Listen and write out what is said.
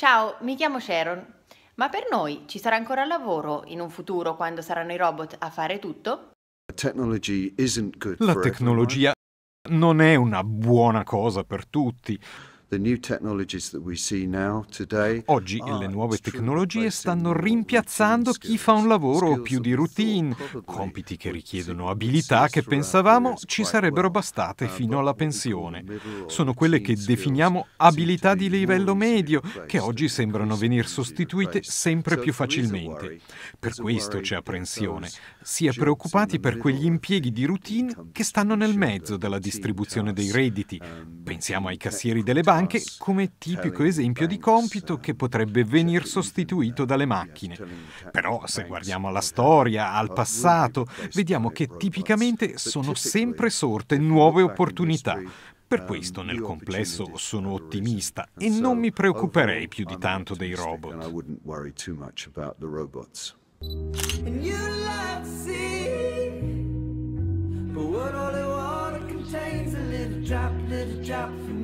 Ciao, mi chiamo Sharon. Ma per noi ci sarà ancora lavoro in un futuro quando saranno i robot a fare tutto? La tecnologia non è una buona cosa per tutti. Oggi le nuove tecnologie stanno rimpiazzando chi fa un lavoro più di routine, compiti che richiedono abilità che pensavamo ci sarebbero bastate uh, fino alla pensione. Sono quelle che definiamo abilità di livello medio, che oggi sembrano venir sostituite sempre più facilmente. Per questo c'è apprensione. Si è preoccupati per quegli impieghi di routine che stanno nel mezzo della distribuzione dei redditi. Um, Pensiamo ai cassieri delle banche anche come tipico esempio di compito che potrebbe venir cioè, sostituito dalle macchine. Però se guardiamo alla storia, al passato, vediamo che tipicamente sono sempre eh, sorte nuove opportunità. Per um, questo nel complesso sono ottimista e non mi preoccuperei più di tanto dei robot. And what all the water contains A little drop, little drop